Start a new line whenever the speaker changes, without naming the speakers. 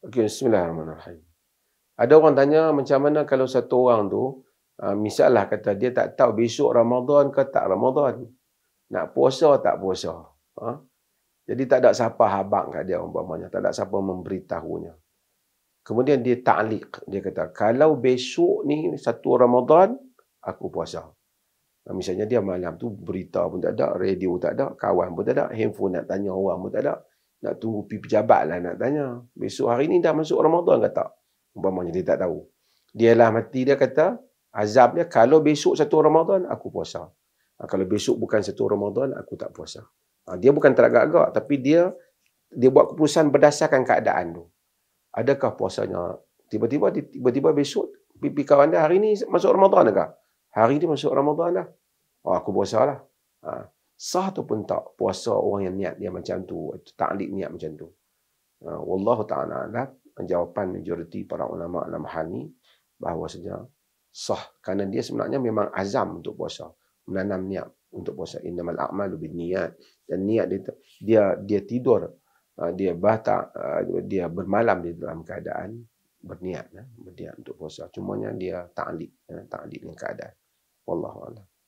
Okey, bismillahirrahmanirrahim. Ada orang tanya macam mana kalau satu orang tu ah, misalnya kata dia tak tahu besok Ramadan ke tak Ramadan. Nak puasa tak puasa. Ha? Jadi tak ada siapa habaq kat dia umpamanya, tak ada siapa memberitahunya. Kemudian dia ta'liq, dia kata kalau besok ni satu Ramadan aku puasa. Nah, misalnya dia malam tu berita pun tak ada, radio tak ada, kawan pun tak ada, handphone nak tanya orang pun tak ada, nak tunggu pergi pejabat lah nak tanya. Besok hari ni dah masuk Ramadan ke tak? Umpamanya dia tak tahu. Dialah mati dia kata, azab dia kalau besok satu Ramadan, aku puasa. Ha, kalau besok bukan satu Ramadan, aku tak puasa. Ha, dia bukan teragak-agak, tapi dia dia buat keputusan berdasarkan keadaan tu. Adakah puasanya? Tiba-tiba tiba-tiba besok, pipi kawan dia hari ni masuk Ramadan ke? Hari ni masuk Ramadan dah. Oh, aku puasa lah. Ha sah ataupun tak puasa orang yang niat dia macam tu taklik niat macam tu ha, wallahu ta'ala ada jawapan majoriti para ulama dalam hal ni bahawa saja sah kerana dia sebenarnya memang azam untuk puasa menanam niat untuk puasa innamal a'malu binniyat dan niat dia dia, dia tidur ha, dia bata ha, dia bermalam di dalam keadaan berniat berniat untuk puasa cumanya dia taklik taklik dengan keadaan wallahu a'lam